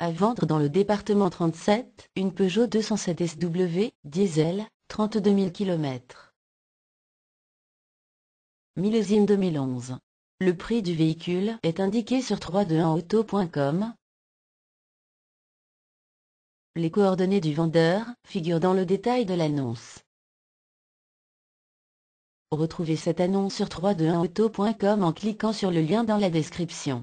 À vendre dans le département 37, une Peugeot 207 SW, diesel, 32 000 km. Millésime 2011. Le prix du véhicule est indiqué sur 321auto.com. Les coordonnées du vendeur figurent dans le détail de l'annonce. Retrouvez cette annonce sur 321auto.com en cliquant sur le lien dans la description.